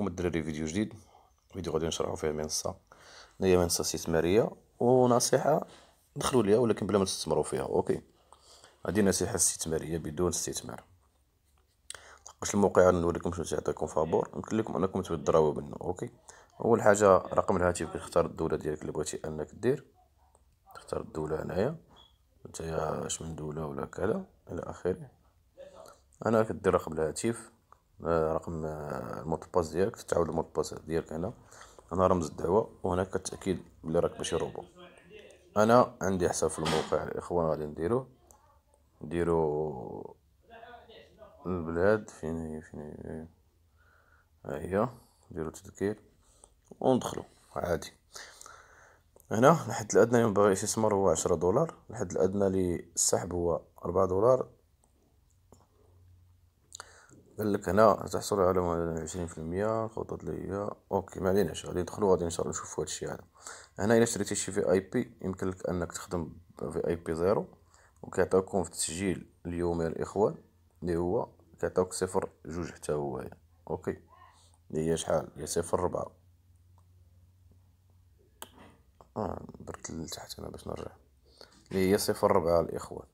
معكم الدراري فيديو جديد فيديو غادي نشرحو فيه منصه هي منصه استثماريه ونصيحه دخلوا ليها ولكن بلا ما تستثمروا فيها اوكي هذه نصيحه استثماريه بدون استثمار واش الموقع نوريكم شنو تعطيكم فابور يمكن لكم انكم تبدراو منه اوكي اول حاجه رقم الهاتف كتختار الدوله ديالك اللي بغيتي انك دير تختار الدوله هنايا نتايا اش من دوله ولا كذا الى اخره انا كدير رقم الهاتف آه، رقم آه، المود باس ديالك تعاود المود باس ديالك هنا هنا رمز الدعوه وهنا كتاكيد بلي راك ماشي روبو انا عندي حساب في الموقع الاخوان غادي نديرو نديرو البلاد فين هي فين هي ها هي نديرو تذكير وندخلو عادي هنا الحد الادنى باغي يستثمر هو عشرة دولار الحد الادنى للسحب هو ربعة دولار قال لك هنا تحصل على عشرين في المية خطط ليا اوكي ما عليناش غادي ندخلو غادي ان شاء الله نشوفو هادشي هذا هنا الا شريتي شي في اي بي يمكن لك انك تخدم في اي بي زيرو كيعطيوكم في التسجيل اليومي الاخوان اللي هو كيعطيوك صفر جوج حتى هو يعني. اوكي اللي هي شحال هي صفر ربعة اه درت لتحت انا باش نرجع اللي هي صفر ربعة الاخوان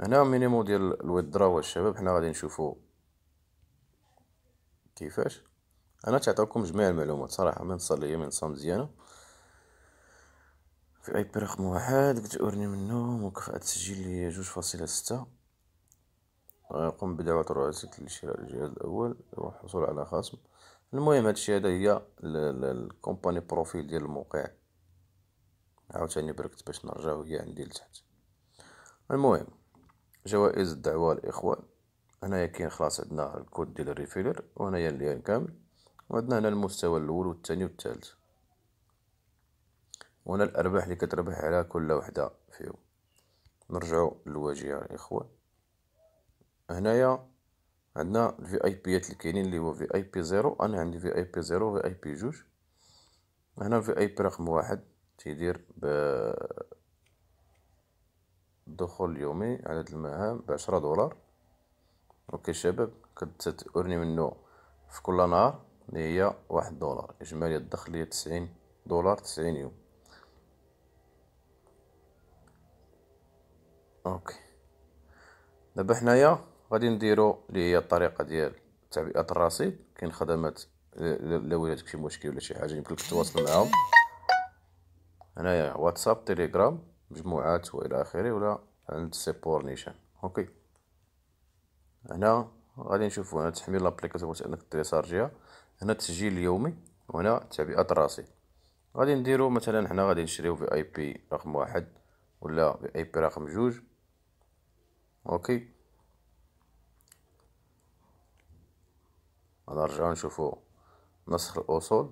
هنا مينيمو ديال الويدرا والشباب حنا غادي نشوفو كيفاش انا تعطيكم جميع المعلومات صراحه من صار ليا من صام مزيانه في اي بي رقم واحد قلت اورني منه موقف تسجيل لي جوج فاصلة ستة قم بدعوة الرئاسة لشراء الجهاز الأول والحصول على خصم المهم هادشي هذا هي الكومباني بروفيل ديال الموقع عاوتاني بركت باش نرجعو هي عندي لتحت المهم جوائز الدعوة الإخوان هنايا كاين خلاص عندنا الكود ديال الريفيلر وهنايا اللي كامل وعندنا هنا المستوى الاول والثاني والثالث وهنا الارباح اللي كتربح على كل وحده فيهم نرجعو للواجهه الاخوه هنايا عندنا الفي اي بيات اللي كاينين اللي هو في اي بي زيرو انا عندي في اي بي زيرو في اي بي جوج هنا في اي بي رقم واحد تيدير ب الدخول اليومي عدد المهام بعشرة دولار اوكي شباب كنت منه في كل نهار اللي هي واحد دولار اجمالي الدخل هي تسعين دولار تسعين يوم اوكي دابا حنايا غادي نديرو اللي هي الطريقه ديال تعبئه الرصيد كاين خدمات الا ولاتك شي مشكل ولا شي حاجه يمكن لك تتواصل معاهم هنايا واتساب تيليجرام مجموعات والى اخره ولا عند سيبور نيشان اوكي هنا غادي نشوفو هنا تحميل لابليكاسيون قلت انك تريسارجيها هنا التسجيل اليومي وهنا تعبئة راسي غادي نديرو مثلا حنا غادي نشريو في اي بي رقم واحد ولا في اي بي رقم جوج اوكي نرجعو نشوفو نسخ الاصول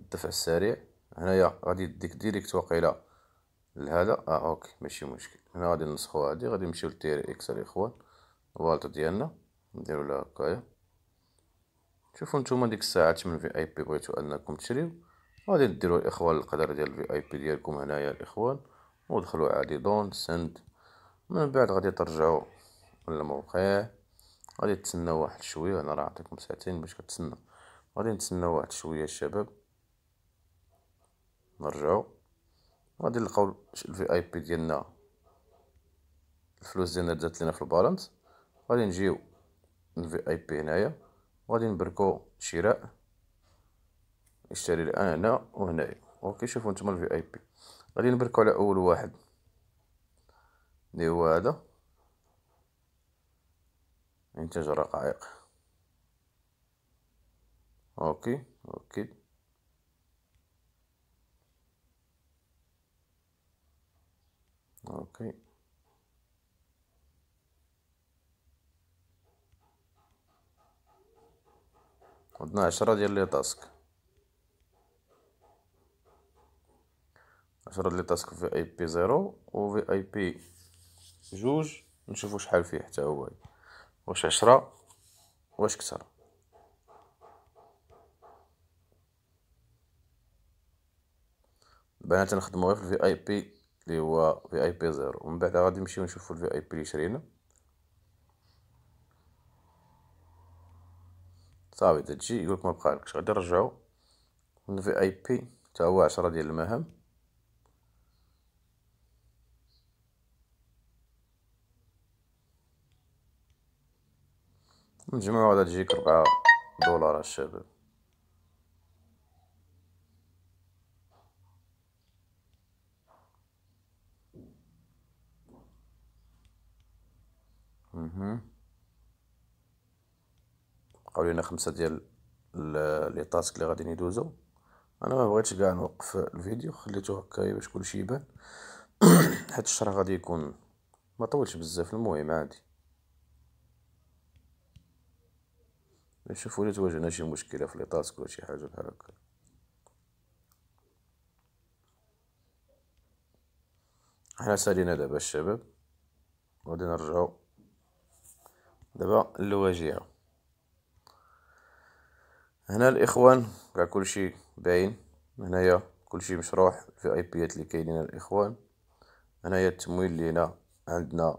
الدفع السريع هنايا غادي يديك ديريكت واقيلا لهذا اه اوكي ماشي مشكل هنا غادي نسخو هادي غادي نمشيو لتيري اكس الاخوان الفالت ديالنا نديرو لها هكايا شوفو نتوما ديك الساعات من في اي بي بغيتو انكم تشريو غادي ديرو الاخوان القدر ديال الفي اي بي ديالكم هنايا الاخوان ودخلوا عادي دون سند من بعد غادي ترجعوا للموقع غادي تسناو واحد شويه انا راه عطيتكم ساعتين باش كتسنى غادي نتسناو واحد شويه الشباب نرجعوا غادي نلقاو الفي اي بي ديالنا الفلوس ديالنا دات لينا في البالانس غادي نجيو الفي اي بي هنايا وغادي نبركو شراء اشتري الان هنا وهنايا اوكي شوفوا نتوما الفي اي بي غادي نبركو على اول واحد اللي هو هذا انتاج رقائق اوكي اوكي اوكي عندنا عشرة ديال لي تاسك عشرة ديال لي تاسك في اي بي زيرو و في اي بي جوج نشوفو شحال فيه حتى هو واش عشرة واش كتر بنا تنخدمو غير في اي بي اللي هو في اي بي زيرو ومن بعد غادي نمشيو نشوفو الفي اي بي اللي شرينا صافي تجي يقولك ما بقالكش غادي نرجعو من اي بي تا هو عشرة ديال المهام نجمعو غادي تجيك ربعة دولار الشباب بقاو لينا خمسة ديال لي تاسك لي غادي يدوزو انا ما بغيتش كاع نوقف الفيديو خليته هكا باش كلشي يبان حيت الشرح غادي يكون ما طولش بزاف المهم عادي نشوفوا لي تواجهنا شي مشكله في لي تاسك ولا شي حاجه بحال هكا حنا سالينا دابا الشباب غادي نرجعو دابا اللواجيع هنا الاخوان كاع كلشي باين هنايا كلشي مشروح في اي بيات اللي كاينين الاخوان هنايا التمويل اللي هنا عندنا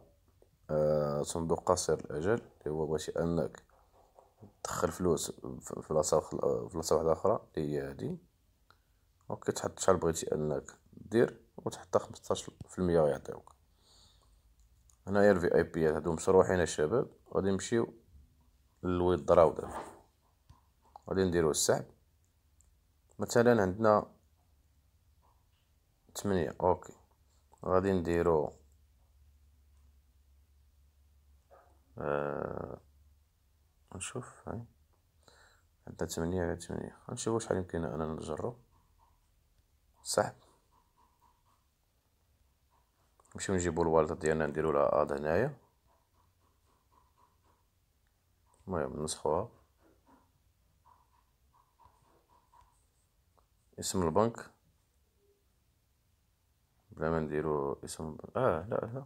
آه، صندوق قصير الاجل اللي هو باش انك تدخل فلوس في بلاصه في بلاصه واحده اخرى اللي هي هادي اوكي تحط شحال بغيتي انك دير وتحط 15% يعطيوك هنايا الفي اي بيات هادو مشروحين الشباب غادي نمشيو للويض دابا غادي نديرو السحب مثلا عندنا تمنية اوكي غادي نديرو آه. نشوف هاي عندنا تمنية على تمنية غنشوفو شحال يمكن انا نجرو سحب نمشيو نجيبو الوالدة ديالنا نديرو لها اد هنايا المهم نسخوها اسم البنك بلا ما نديرو اسم البنك اه لا لا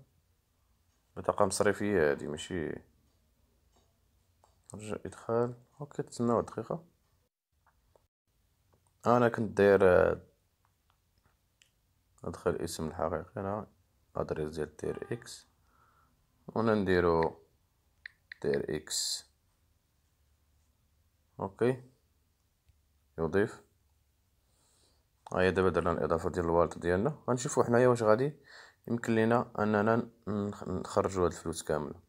بطاقة مصرفية هادي ماشي رجع ادخال اوكي تسناو دقيقة انا كنت داير ادخل الاسم الحقيقي انا ادريس ديال دير اكس ونديرو دير اكس اوكي يضيف هي دابا درنا الاضافه ديال الوالت ديالنا غنشوفو حنايا واش غادي يمكن لينا اننا نخرجو هاد الفلوس كامله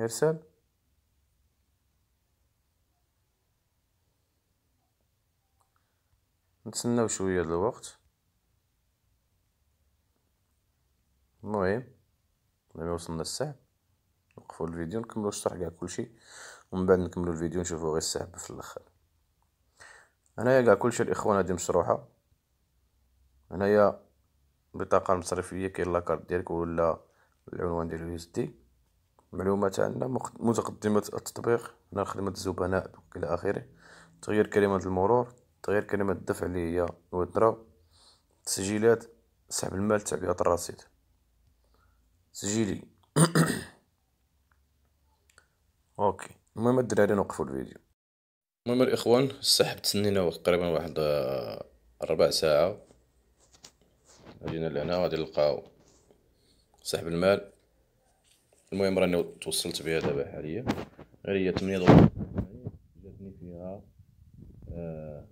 ارسال نتسناو شويه ديال الوقت المهم لما وصلنا الساعه نوقفو الفيديو نكملو الشرح كاع كلشي ومن بعد نكملو الفيديو نشوفو غير السحب في الاخر هنايا كاع كلشي الاخوان هادي مشروحه هنايا البطاقه المصرفيه كاين لاكارت ديالك ولا العنوان ديال اليو اس دي معلومات عندنا متقدمه التطبيق هنا خدمه الزبناء الى اخره تغيير كلمه المرور تغيير كلمه الدفع اللي هي ويدرا تسجيلات سحب المال تعبئه الرصيد سجيلي اوكي المهم الدراري نوقفوا الفيديو المهم الاخوان السحب تسنينا تقريبا واحد آه، ربع ساعه جينا لهنا غادي نلقاو سحب المال المهم راني توصلت بها دابا حاليا غير هي 8 دولار جاتني فيها آه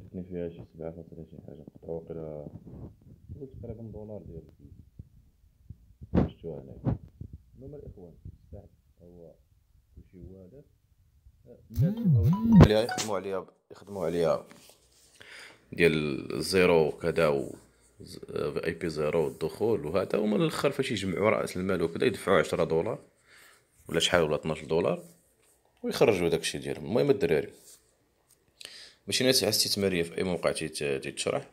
جاتني فيها شي 7 فاصلة شي حاجه تقريبا دولار ديال اللي يخدموا عليا يخدموا عليا ديال الزيرو وكذا اي بي زيرو والدخول وهذا ومن الاخر فاش يجمعوا راس المال وكذا يدفعوا 10 دولار ولا شحال ولا 12 دولار ويخرجوا داكشي ديالهم المهم الدراري ماشي ناسي على استثماريه في اي موقع تيتشرح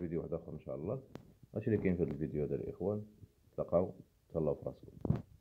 فيديو واحد اخر ان شاء الله هادشي اللي كاين في هذا الفيديو هذا الاخوان تلقاو تهلاو في راسكم